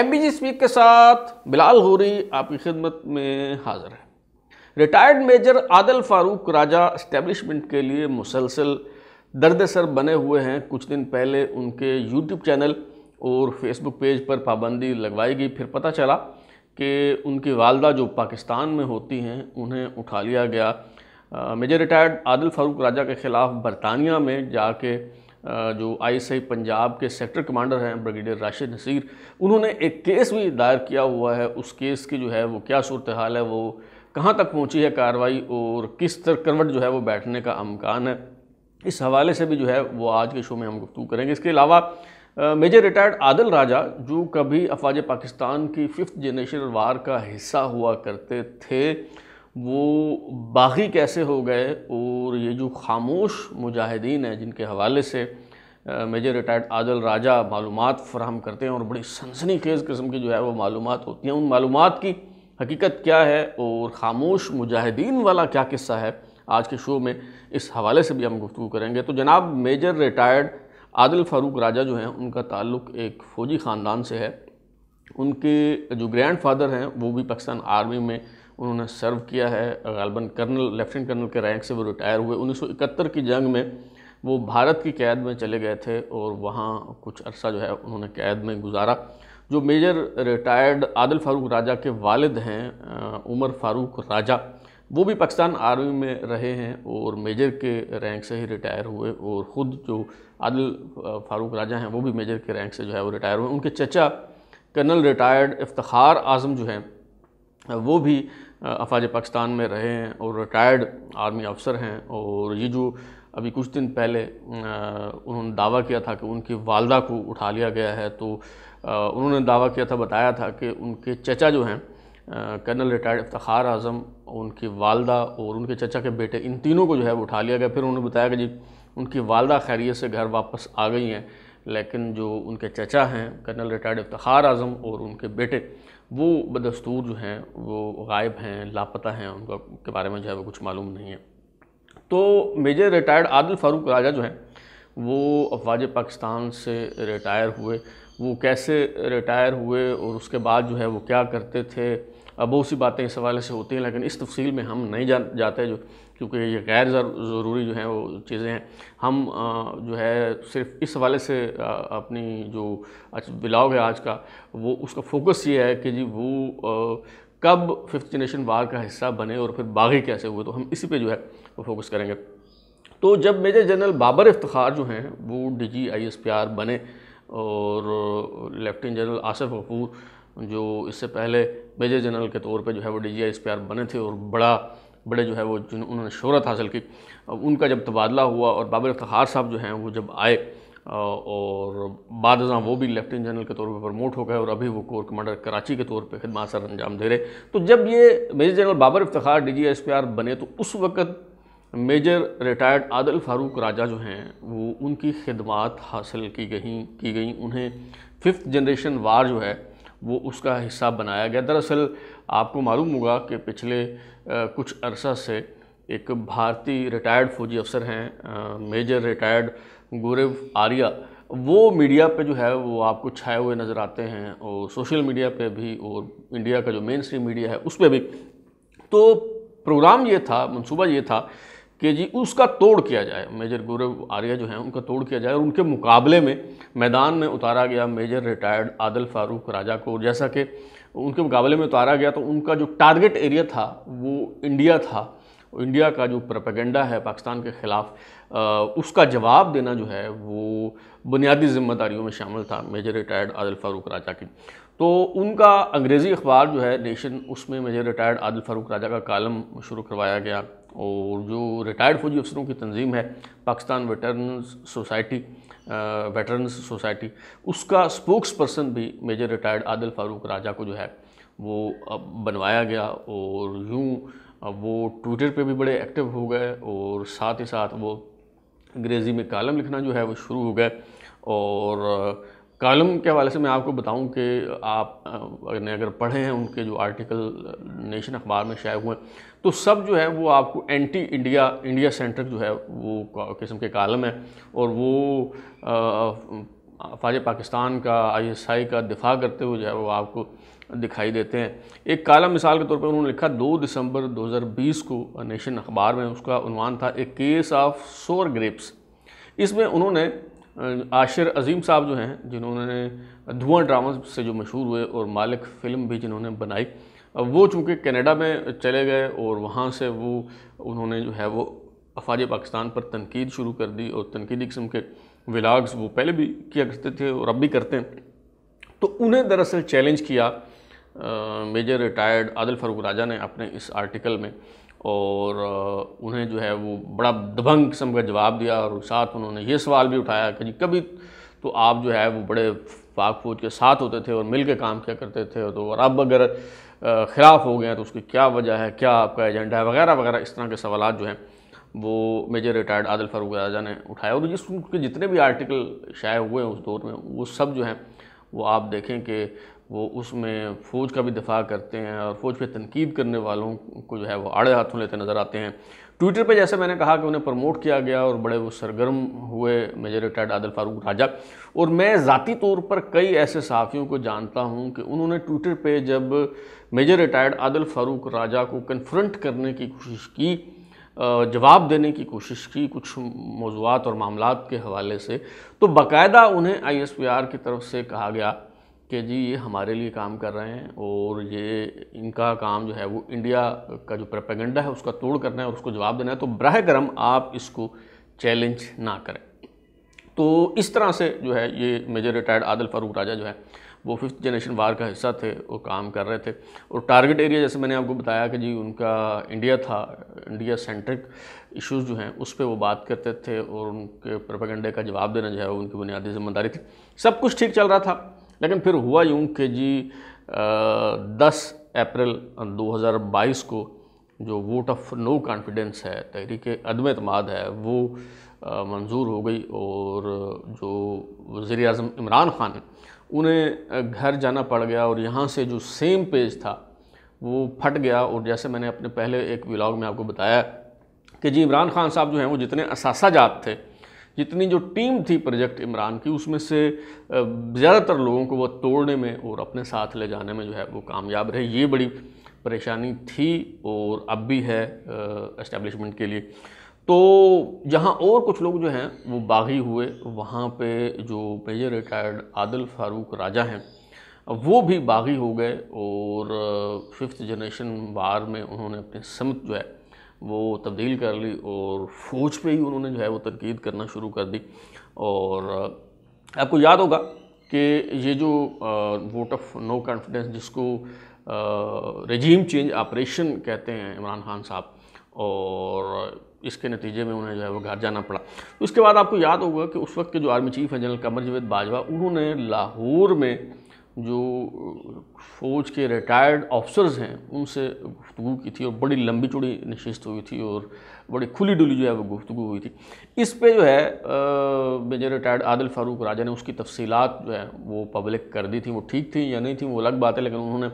M B जी speak के साथ बिलाल होरी आपकी खिदमत में हाजिर है retired major Adil Farooq Raja establishment के लिए मुसलसल दर्द सर बने हुए हैं कुछ दिन पहले उनके यूट्यूब चैनल और फेसबुक पेज पर पाबंदी लगवाई गई फिर पता चला कि उनकी वालदा जो पाकिस्तान में होती हैं उन्हें उठा लिया गया मेजर रिटायर्ड आदिल फारूक राजा के ख़िलाफ़ बरतानिया में जाके जो आईएसआई पंजाब के सेक्टर कमांडर हैं ब्रिगेडियर राशिद नसीर उन्होंने एक केस भी दायर किया हुआ है उस केस की जो है वो क्या सूरत हाल है वो कहाँ तक पहुँची है कार्रवाई और किस तरह करवट जो है वो बैठने का अमकान है इस हवाले से भी जो है वो आज के शो में हम गुफ्तू करेंगे इसके अलावा मेजर रिटायर्ड आदिल राजा जो कभी अफवाज पाकिस्तान की फिफ्थ जनरेशन वार का हिस्सा हुआ करते थे वो बागी कैसे हो गए और ये जो खामोश मुजाहिदीन हैं जिनके हवाले से मेजर रिटायर्ड आदल राजा मालूम फ्राहम करते हैं और बड़ी सनसनी खेज़ किस्म की जो है वो मालूम होती हैं उन मालूम की हकीकत क्या है और ख़ामोश मुजाहिदीन वाला क्या किस्सा है आज के शो में इस हवाले से भी हम गुफ्तु करेंगे तो जनाब मेजर रिटायर्ड आदिल फ़ारूक राजा जो हैं उनका ताल्लुक़ एक फ़ौजी ख़ानदान से है उनके जो ग्रैंड फादर हैं वो भी पाकिस्तान आर्मी में उन्होंने सर्व किया है गालबन कर्नल लेफ्टिनेंट कर्नल के रैंक से वो रिटायर हुए 1971 की जंग में वो भारत की कैद में चले गए थे और वहाँ कुछ अरसा जो है उन्होंने कैद में गुजारा जो मेजर रिटायर्ड आदिल फारूक राजा के वालिद हैं उमर फारूक राजा वो भी पाकिस्तान आर्मी में रहे हैं और मेजर के रैंक से ही रिटायर हुए और ख़ुद जो आदिल फारूक राजा हैं वो भी मेजर के रैंक से जो है वो रिटायर हुए उनके चचा कर्नल रिटायर्ड इफ्तार आज़म जो हैं वो भी अफाज पाकिस्तान में रहे हैं और रिटायर्ड आर्मी अफसर हैं और ये जो अभी कुछ दिन पहले उन्होंने दावा किया था कि उनकी वालदा को उठा लिया गया है तो उन्होंने दावा किया था बताया था कि उनके चचा जो हैं कर्नल रिटायर्ड इफ्तार आज़म उनकी वालदा और उनके चचा के बेटे इन तीनों को जो है वो उठा लिया गया फिर उन्होंने बताया कि जी उनकी वालदा खैरियत से घर वापस आ गई हैं लेकिन जो उनके चचा हैं कर्नल रिटायर्ड इफ्तार आज़म और उनके बेटे वो बदस्तूर जो हैं वो गायब हैं लापता हैं उनका के बारे में जो है वो कुछ मालूम नहीं है तो मेजर रिटायर्ड आदिल फ़ारूक राजा जो हैं वो अफवाज पाकिस्तान से रिटायर हुए वो कैसे रिटायर हुए और उसके बाद जो है वो क्या करते थे बहुत सी बातें इस हवाले से होती हैं लेकिन इस तफसील में हम नहीं जा, जाते जो क्योंकि ये गैर ज़रूरी जो है वो चीज़ें हैं हम जो है सिर्फ इस हवाले से अपनी जो ब्लॉग है आज का वो उसका फोकस ये है कि जी वो कब फिफ्थ जनरेशन वार का हिस्सा बने और फिर बागी कैसे हुए तो हम इसी पे जो है वो फोकस करेंगे तो जब मेजर जनरल बाबर इफ्तार जो हैं वो D G I S P R बने और लेफ्टिनेंट जनरल आसफ़ कपूर जो इससे पहले मेजर जनरल के तौर पे जो है वो D G I S P R बने थे और बड़ा बड़े जो है वो जिन उन्होंने शहरत हासिल की उनका जब तबादला हुआ और बाबर इफ्तार साहब जो हैं वो जब आए और बाद वो भी लेफ्टिनेंट जनरल के तौर पर प्रमोट हो गए और अभी वो कोर कमांडर कराची के तौर पर खदमात सर अंजाम दे रहे तो जब ये major general Babar Iftikhar D G S P R बने तो उस वक्त मेजर रिटायर्ड आदल फारूक राजा जो हैं वो उनकी खिदमत हासिल की गई की गई उन्हें फिफ्थ जनरेशन वार जो है वो उसका हिस्सा बनाया गया दरअसल आपको मालूम होगा कि पिछले कुछ अरसा से एक भारतीय रिटायर्ड फौजी अफसर हैं मेजर रिटायर्ड गौरव आर्या वो मीडिया पे जो है वो आपको छाए हुए नज़र आते हैं और सोशल मीडिया पे भी और इंडिया का जो मेन स्ट्रीम मीडिया है उस पर भी तो प्रोग्राम ये था मनसूबा ये था कि जी उसका तोड़ किया जाए मेजर गौरव आर्या जो हैं उनका तोड़ किया जाए और उनके मुकाबले में मैदान में उतारा गया मेजर रिटायर्ड आदल फारूक राजा को जैसा कि उनके मुकाबले में उतारा गया तो उनका जो टारगेट एरिया था वो इंडिया था इंडिया का जो प्रपेगेंडा है पाकिस्तान के ख़िलाफ़ उसका जवाब देना जो है वो बुनियादी जिम्मेदारियों में शामिल था मेजर रिटायर्ड आदिल फ़ारूक राजा की तो उनका अंग्रेज़ी अखबार जो है नेशन उसमें मेजर रिटायर्ड आदिल फ़ारूक राजा का कालम शुरू करवाया गया और जो रिटायर्ड फौजी अफसरों की तंजीम है Pakistan Veteran Society Veteran Society उसका स्पोक्स पर्सन भी मेजर रिटायर्ड आदिल फ़ारूक राजा को जो है वो अब बनवाया गया और यूँ वो ट्विटर पे भी बड़े एक्टिव हो गए और साथ ही साथ वो अंग्रेज़ी में कॉलम लिखना जो है वो शुरू हो गए और कॉलम के हवाले से मैं आपको बताऊं कि आप ने अगर पढ़े हैं उनके जो आर्टिकल नेशन अखबार में शाये हुए तो सब जो है वो आपको एंटी इंडिया इंडिया सेंटर जो है वो किस्म के कॉलम है और वो फ़ाज पाकिस्तान का आईएसआई का दिफा करते हुए जो है वो आपको दिखाई देते हैं एक कॉलम मिसाल के तौर पर उन्होंने लिखा दो दिसंबर दो को नेशन अखबार में उसका उनवान था a case of sour grapes इसमें उन्होंने आशिर अजीम साहब जो हैं जिन्होंने धुआं ड्रामा से जो मशहूर हुए और मालिक फ़िल्म भी जिन्होंने बनाई वो चूँकि कनाडा में चले गए और वहाँ से वो उन्होंने जो है वो अफाज पाकिस्तान पर तनकीद शुरू कर दी और तनकीदी किस्म के विलाग्स वो पहले भी किया करते थे और अब भी करते हैं तो उन्हें दरअसल चैलेंज किया मेजर रिटायर्ड आदिल फरूक राजा ने अपने इस आर्टिकल में और उन्हें जो है वो बड़ा दबंग किस्म का जवाब दिया और साथ उन्होंने ये सवाल भी उठाया कि जी कभी तो आप जो है वो बड़े पाक फौज के साथ होते थे और मिल के काम किया करते थे तो और अब अगर ख़िलाफ़ हो गए तो उसकी क्या वजह है क्या आपका एजेंडा है वगैरह वगैरह इस तरह के सवाल जो हैं वो मेजर रिटायर्ड आदिल फारूक राजा ने उठाया और जिस उनके जितने भी आर्टिकल शाये हुए हैं उस दौर में वो सब जो हैं वो आप देखें कि वो उसमें फ़ौज का भी दफा करते हैं और फ़ौज पे तनकीद करने वालों को जो है वो आड़े हाथों लेते नज़र आते हैं ट्विटर पे जैसे मैंने कहा कि उन्हें प्रमोट किया गया और बड़े वो सरगर्म हुए मेजर रिटायर्ड आदिल फारूक राजा और मैं ज़ाती तौर पर कई ऐसे सहाफ़ियों को जानता हूँ कि उन्होंने ट्विटर पे जब मेजर रिटायर्ड आदिल फारूक राजा को कन्फ्रंट करने की कोशिश की जवाब देने की कोशिश की कुछ मौजूद और मामला के हवाले से तो बाकायदा उन्हें आई एस पी आर की तरफ से कहा गया कि जी ये हमारे लिए काम कर रहे हैं और ये इनका काम जो है वो इंडिया का जो प्रपेगेंडा है उसका तोड़ करना है और उसको जवाब देना है तो बरह करम आप इसको चैलेंज ना करें तो इस तरह से जो है ये मेजर रिटायर्ड आदिल फारूक राजा जो है वो फिफ्थ जनरेशन वार का हिस्सा थे वो काम कर रहे थे और टारगेट एरिया जैसे मैंने आपको बताया कि जी उनका इंडिया था इंडिया सेंट्रिक इश्यूज जो हैं उस पर वो बात करते थे और उनके प्रोपेगेंडे का जवाब देना जो है वो उनकी बुनियादी जिम्मेदारी थी सब कुछ ठीक चल रहा था लेकिन फिर हुआ यूँ कि जी दस अप्रैल 2022 को जो वोट ऑफ नो कॉन्फिडेंस है तहरीक अदम अतमाद है वो मंजूर हो गई और जो वज़ी अजम इमरान ख़ान उन्हें घर जाना पड़ गया और यहाँ से जो सेम पेज था वो फट गया और जैसे मैंने अपने पहले एक व्लॉग में आपको बताया कि जी इमरान खान साहब जो हैं वो जितने असासाजात थे जितनी जो टीम थी प्रोजेक्ट इमरान की उसमें से ज़्यादातर लोगों को वह तोड़ने में और अपने साथ ले जाने में जो है वो कामयाब रहे ये बड़ी परेशानी थी और अब भी है इस्टेब्लिशमेंट के लिए तो जहाँ और कुछ लोग जो हैं वो बागी हुए वहाँ पे जो मेजर रिटायर्ड आदिल फारूक राजा हैं वो भी बागी हो गए और फिफ्थ जनरेशन वार में उन्होंने अपनी समत जो है वो तब्दील कर ली और फौज पे ही उन्होंने जो है वो तनकीद करना शुरू कर दी और आपको याद होगा कि ये जो वोट ऑफ नो कॉन्फिडेंस जिसको रजीम चेंज ऑपरेशन कहते हैं इमरान खान साहब और इसके नतीजे में उन्हें जो है वो घर जाना पड़ा उसके बाद आपको याद होगा कि उस वक्त के जो आर्मी चीफ हैं जनरल कमर जवेद बाजवा उन्होंने लाहौर में जो फ़ौज के रिटायर्ड ऑफिसर्स हैं उनसे गुफ्तु की थी और बड़ी लंबी चौड़ी नशस्त हुई थी और बड़ी खुली डुली जो है वो गुफ्तु हुई थी इस पे जो है मेजर रिटायर्ड आदिल फ़ारूक राजा ने उसकी तफसीत जो है वो पब्लिक कर दी थी वो ठीक थी या नहीं थी वो अलग बात है लेकिन उन्होंने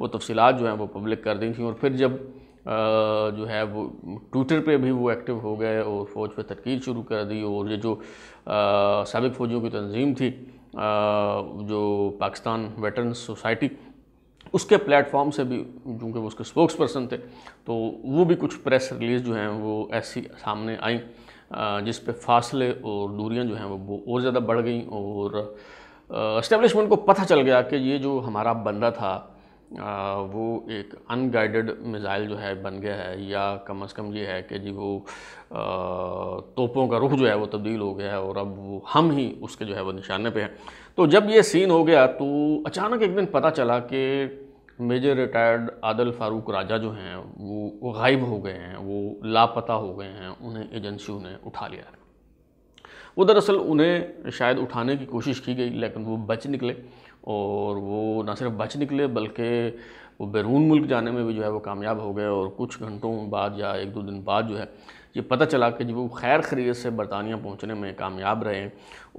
वो तफसीत जो हैं वो पब्लिक कर दी थी और फिर जब जो है वो ट्विटर पे भी वो एक्टिव हो गए और फ़ौज पे तनकीद शुरू कर दी और ये जो सबक फ़ौजियों की तंजीम थी जो पाकिस्तान वेटरन सोसाइटी उसके प्लेटफॉर्म से भी चूँकि वो उसके स्पोक्स पर्सन थे तो वो भी कुछ प्रेस रिलीज़ जो हैं वो ऐसी सामने आई जिस पे फासले और दूरियां जो हैं वो और ज़्यादा बढ़ गई और इस्टेब्लिशमेंट को पता चल गया कि ये जो हमारा बंदा था वो एक अनगाइडेड मिज़ाइल जो है बन गया है या कम अज़ कम ये है कि जी वो तोपों का रुख जो है वो तब्दील हो गया है और अब वो हम ही उसके जो है वो निशाने पे हैं तो जब ये सीन हो गया तो अचानक एक दिन पता चला कि मेजर रिटायर्ड आदल फारूक राजा जो हैं वो गायब हो गए हैं वो लापता हो गए हैं उन्हें एजेंसियों ने उठा लिया है वो दरअसल उन्हें शायद उठाने की कोशिश की गई लेकिन वो बच निकले और वो ना सिर्फ बच निकले बल्कि वो बैरून मुल्क जाने में भी जो है वो कामयाब हो गए और कुछ घंटों बाद या एक दो दिन बाद जो है ये पता चला कि जब वो खैर खरीत से बरतानिया पहुंचने में कामयाब रहे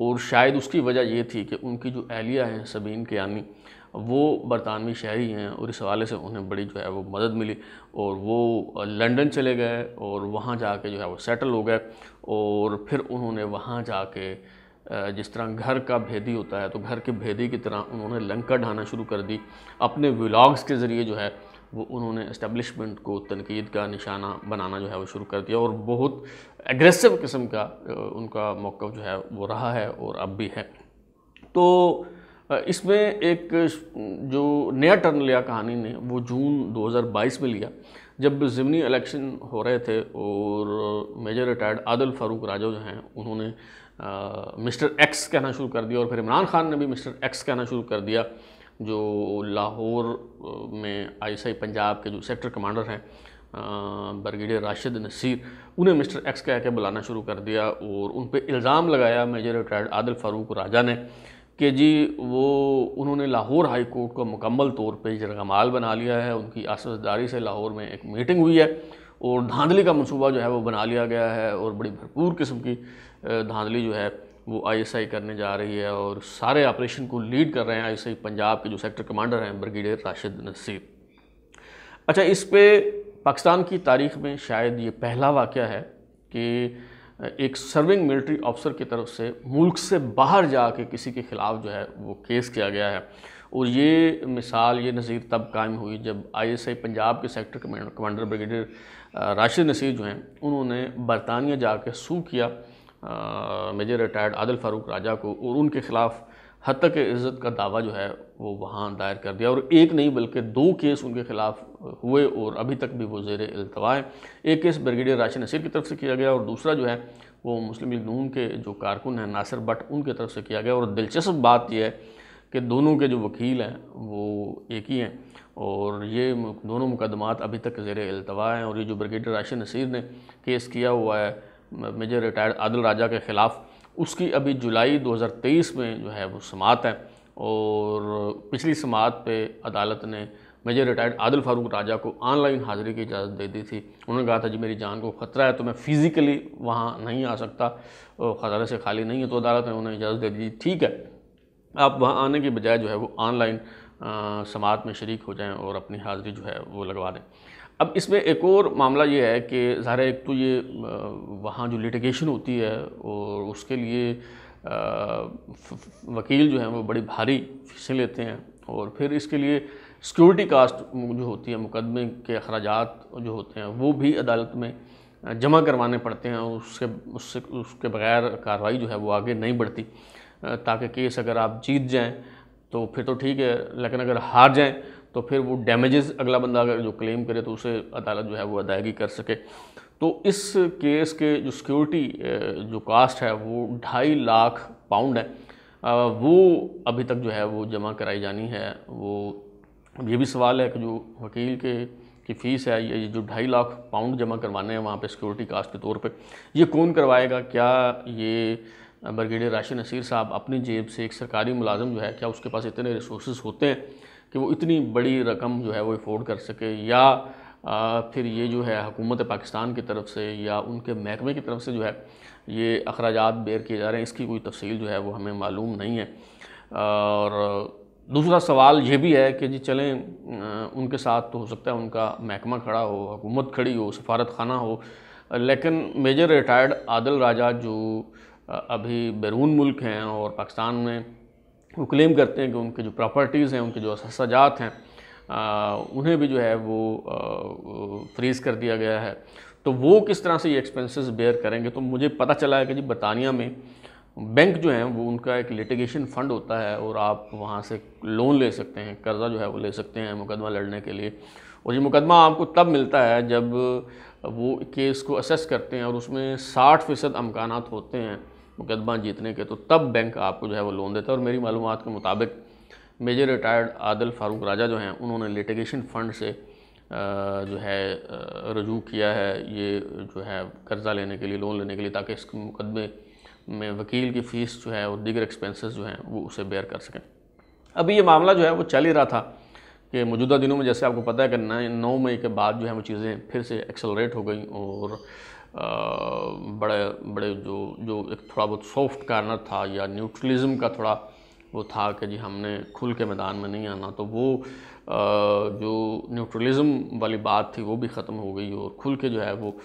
और शायद उसकी वजह ये थी कि उनकी जो एहलिया हैं सबीन के यानी वो बरतानवी शहरी हैं और इस हवाले से उन्हें बड़ी जो है वो मदद मिली और वो लंदन चले गए और वहाँ जा जो है वो सेटल हो गए और फिर उन्होंने वहाँ जा जिस तरह घर का भेदी होता है तो घर के भेदी की तरह उन्होंने लंका ढाना शुरू कर दी अपने व्लाग्स के ज़रिए जो है वो उन्होंने इस्टेबलिशमेंट को तनकीद का निशाना बनाना जो है वो शुरू कर दिया और बहुत एग्रेसिव किस्म का उनका मौक़ जो है वो रहा है और अब भी है तो इसमें एक जो नया टर्न लिया कहानी ने वो जून 2022 में लिया जब ज़मनी इलेक्शन हो रहे थे और मेजर रिटायर्ड आदिल फ़ारूक राजो जो हैं उन्होंने आ, मिस्टर एक्स कहना शुरू कर दिया और फिर इमरान खान ने भी मिस्टर एक्स कहना शुरू कर दिया जो लाहौर में आईएसआई पंजाब के जो सेक्टर कमांडर हैं ब्रिगेडियर राशिद नसीर उन्हें मिस्टर एक्स कह के बुलाना शुरू कर दिया और उन पर इल्ज़ाम लगाया मेजर रिटायर्ड आदिल फ़ारूक राजा ने कि जी वो उन्होंने लाहौर हाई कोर्ट को मुकम्मल तौर पर जरगमाल बना लिया है उनकी आसदारी से लाहौर में एक मीटिंग हुई है और धांधली का मनसूबा जो है वो बना लिया गया है और बड़ी भरपूर किस्म की धांधली जो है वो आईएसआई करने जा रही है और सारे ऑपरेशन को लीड कर रहे हैं आईएसआई पंजाब के जो सेक्टर कमांडर हैं ब्रिगेडियर राशिद नसीर अच्छा इस पर पाकिस्तान की तारीख में शायद ये पहला वाक़ है कि एक सर्विंग मिलिट्री ऑफिसर की तरफ से मुल्क से बाहर जा के किसी के ख़िलाफ़ जो है वो केस किया गया है और ये मिसाल ये नज़ीर तब कायम हुई जब आईएसआई पंजाब के sector commander brigadier Rashid Naseer जो हैं उन्होंने बरतानिया कर सू किया मेजर रिटायर्ड आदिल फ़ारूक राजा को और उनके ख़िलाफ़ हद तक इज़्ज़त का दावा जो है वो वहाँ दायर कर दिया और एक नहीं बल्कि दो केस उनके ख़िलाफ़ हुए और अभी तक भी वो जेर अल्तवा हैं एक केस ब्रिगेडियर राशि नसीर की तरफ से किया गया और दूसरा जो है वो मुस्लिम लीग नून के जो कारकुन हैं नासिर बट उनकी तरफ से किया गया और दिलचस्प बात यह है कि दोनों के जो वकील हैं वो एक ही हैं और ये दोनों मुकदमात अभी तक ज़ेर अल्तवा हैं और ये जो ब्रिगेडियर राशि नसीर ने केस किया हुआ है मेजर रिटायर्ड आदिल राजा के ख़िलाफ़ उसकी अभी जुलाई 2023 में जो है वो समात है और पिछली समात पे अदालत ने मेजर रिटायर्ड आदिल फारूक राजा को ऑनलाइन हाज़िरी की इजाज़त दे दी थी उन्होंने कहा था जी मेरी जान को ख़तरा है तो मैं फ़िज़िकली वहाँ नहीं आ सकता ख़तरे से खाली नहीं है तो अदालत ने उन्हें इजाज़त दे दी ठीक है आप वहाँ आने के बजाय जो है वो ऑनलाइन समात में शरीक हो जाएं और अपनी हाज़िरी जो है वो लगवा दें अब इसमें एक और मामला ये है कि ज़ाहिर एक तो ये वहाँ जो लिटिगेशन होती है और उसके लिए वकील जो हैं वो बड़ी भारी फीसें लेते हैं और फिर इसके लिए सिक्योरिटी कास्ट जो होती है मुकदमे के अखराज जो होते हैं वो भी अदालत में जमा करवाने पड़ते हैं और उसके उससे उसके बगैर कार्रवाई जो है वो आगे नहीं बढ़ती ताकि केस अगर आप जीत जाएं तो फिर तो ठीक है लेकिन अगर हार जाएँ तो फिर वो डैमेजेस अगला बंदा अगर जो क्लेम करे तो उसे अदालत जो है वो अदायगी कर सके तो इस केस के जो सिक्योरिटी जो कास्ट है वो ढाई लाख पाउंड है वो अभी तक जो है वो जमा कराई जानी है वो ये भी सवाल है कि जो वकील के की फ़ीस है ये जो ढाई लाख पाउंड जमा करवाने हैं वहाँ पे सिक्योरिटी कास्ट के तौर पे ये कौन करवाएगा क्या ये ब्रिगेडियर राशि नसीर साहब अपनी जेब से एक सरकारी मुलाजम जो है क्या उसके पास इतने रिसोर्स होते हैं कि वो इतनी बड़ी रकम जो है वो अफोर्ड कर सके या आ, फिर ये जो है हुकूमत पाकिस्तान की तरफ से या उनके महकमे की तरफ से जो है ये अखराज बेर किए जा रहे हैं इसकी कोई तफसील जो है वो हमें मालूम नहीं है और दूसरा सवाल ये भी है कि जी चलें उनके साथ तो हो सकता है उनका महकमा खड़ा हो हुकूमत खड़ी हो सफारत खाना हो लेकिन मेजर रिटायर्ड आदिल राजा जो अभी बैरून मुल्क हैं और पाकिस्तान में वो क्लेम करते हैं कि उनके जो प्रॉपर्टीज़ हैं उनके जो सजात हैं आ, उन्हें भी जो है वो फ्रीज़ कर दिया गया है तो वो किस तरह से ये एक्सपेंसेस बेयर करेंगे तो मुझे पता चला है कि जी बरतानिया में बैंक जो हैं वो उनका एक लिटिगेशन फ़ंड होता है और आप वहाँ से लोन ले सकते हैं कर्ज़ा जो है वो ले सकते हैं मुकदमा लड़ने के लिए और ये मुकदमा आपको तब मिलता है जब वो केस को असेस करते हैं और उसमें साठ फ़ीसद अमकान होते हैं मुकदमा जीतने के तो तब बैंक आपको जो है वो लोन देता है और मेरी मालूम के मुताबिक मेजर रिटायर्ड आदिल फारूक राजा जो हैं उन्होंने लिटिगेशन फ़ंड से जो है रजू किया है ये जो है कर्ज़ा लेने के लिए लोन लेने के लिए ताकि इस मुकदमे में वकील की फ़ीस जो है और दीगर एक्सपेंसेस जो हैं वो उसे बेयर कर सकें अभी ये मामला जो है वो चल ही रहा था कि मौजूदा दिनों में जैसे आपको पता है कि नए नौ मई के बाद जो है वो चीज़ें फिर से एक्सलरेट हो गई और आ, बड़े बड़े जो जो एक थोड़ा बहुत सॉफ्ट कॉर्नर था या न्यूट्रलिज़म का थोड़ा वो था कि जी हमने खुल के मैदान में नहीं आना तो वो आ, जो न्यूट्रलिज़म वाली बात थी वो भी ख़त्म हो गई और खुल के जो है वो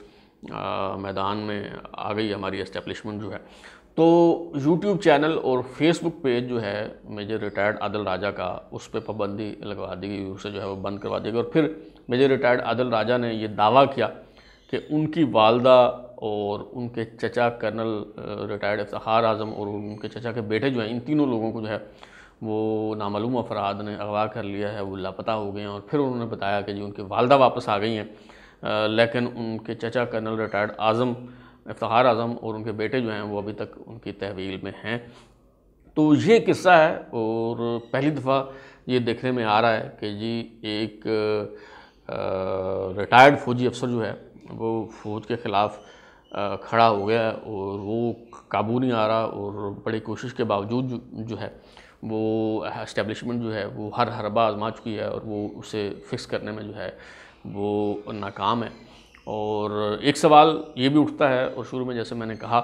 आ, मैदान में आ गई हमारी इस्टेब्लिशमेंट जो है तो यूट्यूब चैनल और फेसबुक पेज जो है मेजर रिटायर्ड आदिल राजा का उस पर पाबंदी लगवा दी गई उसे जो है वो बंद करवा दी गई और फिर मेजर रिटायर्ड आदिल राजा ने ये दावा किया कि उनकी वालदा और उनके चचा कर्नल रिटायर्ड इफ्तार आज़म और उनके चचा के बेटे जो हैं इन तीनों लोगों को जो है वो नामालूम अफराद ने अगवा कर लिया है वो लापता हो गए हैं और फिर उन्होंने बताया कि जी उनकी वालदा वापस आ गई हैं लेकिन उनके चचा कर्नल रिटायर्ड आज़म इफ्तार आज़म और उनके बेटे जो हैं वो अभी तक उनकी तहवील में हैं तो ये किस्सा है और पहली दफ़ा ये देखने में आ रहा है कि जी एक रिटायर्ड फ़ौजी अफसर जो है वो फ़ौज के ख़िलाफ़ खड़ा हो गया और वो काबू नहीं आ रहा और बड़ी कोशिश के बावजूद जो, जो है वो इस्टेबलिशमेंट जो है वो हर हरबा आजमा चुकी है और वो उसे फिक्स करने में जो है वो नाकाम है और एक सवाल ये भी उठता है और शुरू में जैसे मैंने कहा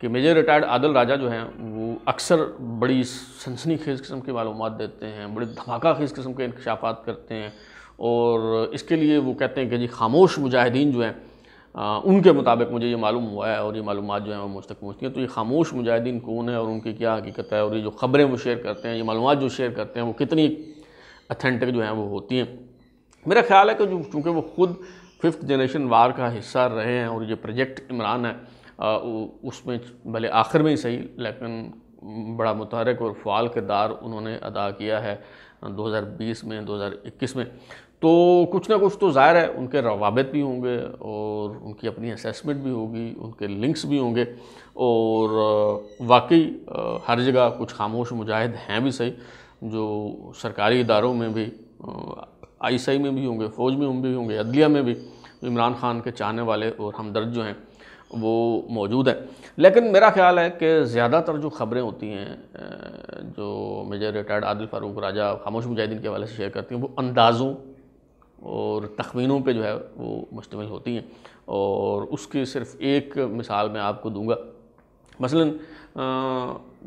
कि मेजर रिटायर्ड आदल राजा जो हैं वो अक्सर बड़ी सनसनी खेज किस्म की मालूम देते हैं बड़े धमाका खेज किस्म के इंकशाफ करते हैं और इसके लिए वो कहते हैं कि जी खामोश मुजाहिदीन जो हैं उनके मुताबिक मुझे ये मालूम हुआ है और ये मालूम जो हैं वो मुझ तक पहुँचती हैं तो ये खामोश मुजाहिदीन कौन है और उनकी क्या हकीकत है और ये जो ख़बरें वो शेयर करते हैं ये मालूम जो शेयर करते हैं वो कितनी अथेंटिक जो हैं वो होती हैं मेरा ख्याल है कि जो चूँकि वो ख़ुद फिफ्थ जनरेशन वार का हिस्सा रहे हैं और ये प्रोजेक्ट इमरान है उसमें भले आखिर में ही सही लेकिन बड़ा मुतहरक और फ़ाल किरदार उन्होंने अदा किया है 2020 में 2021 में तो कुछ ना कुछ तो ज़ाहिर है उनके रवाबित भी होंगे और उनकी अपनी असेसमेंट भी होगी उनके लिंक्स भी होंगे और वाकई हर जगह कुछ खामोश मुजाहिद हैं भी सही जो सरकारी इदारों में भी आईसीआई में भी होंगे फौज में भी होंगे अदलिया में भी इमरान खान के चाहने वाले और हमदर्द जो हैं वो मौजूद हैं लेकिन मेरा ख्याल है कि ज़्यादातर जो ख़बरें होती हैं जो मेजर रिटायर्ड आदिल फ़ारूक राजा खामोश मुजाहिदीन के हवाले से शेयर करती हैं वो अंदाज़ों और तखमीनों पे जो है वो मुश्तमिल होती हैं और उसकी सिर्फ एक मिसाल मैं आपको दूंगा मसलन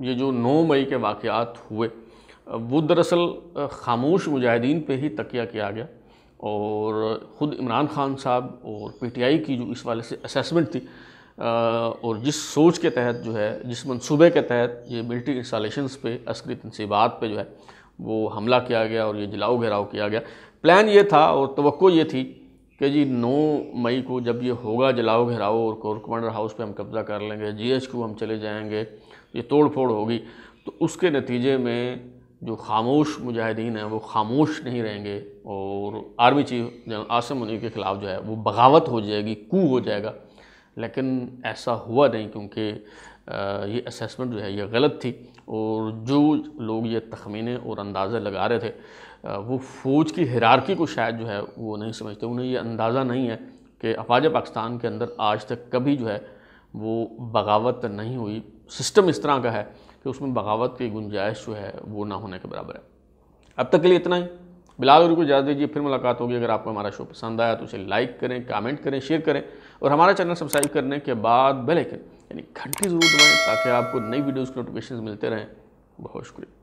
ये जो 9 मई के वाक़ात हुए वो दरअसल खामोश मुजाहिदीन पे ही तकिया किया गया और ख़ुद इमरान खान साहब और पीटीआई की जो इस वाले से असेसमेंट थी और जिस सोच के तहत जो है जिस मंसूबे के तहत ये मिल्ट्री इंस्टॉलेशन पे अस्करी तनसीबात पे जो है वो हमला किया गया और ये जलाओ घेराव किया गया प्लान ये था और तो ये थी कि जी 9 मई को जब ये होगा जलाओ घेराओ और कमांडर हाउस पे हम कब्ज़ा कर लेंगे जी एच क्यू हम चले जाएंगे ये तोड़ फोड़ होगी तो उसके नतीजे में जो खामोश मुजाहिदीन हैं वो खामोश नहीं रहेंगे और army chief general Asim Munir के ख़िलाफ़ जो है वो बगावत हो जाएगी कू हो जाएगा लेकिन ऐसा हुआ नहीं क्योंकि ये असेसमेंट जो है ये गलत थी और जो लोग ये तखमीने और अंदाज़े लगा रहे थे वो फ़ौज की हिरारकी को शायद जो है वो नहीं समझते उन्हें ये अंदाज़ा नहीं है कि अफवाज पाकिस्तान के अंदर आज तक कभी जो है वो बगावत नहीं हुई सिस्टम इस तरह का है कि उसमें बगावत की गुंजाइश जो है वो ना होने के बराबर है अब तक के लिए इतना ही बिलाल को इजाज़ दीजिए फिर मुलाकात होगी अगर आपको हमारा शो पसंद आया तो उसे लाइक करें कमेंट करें शेयर करें और हमारा चैनल सब्सक्राइब करने के बाद बेल आइकन यानी घंटी ज़रूर दबाएँ ताकि आपको नई वीडियोज़ की नोटिफिकेशन मिलते रहें बहुत शुक्रिया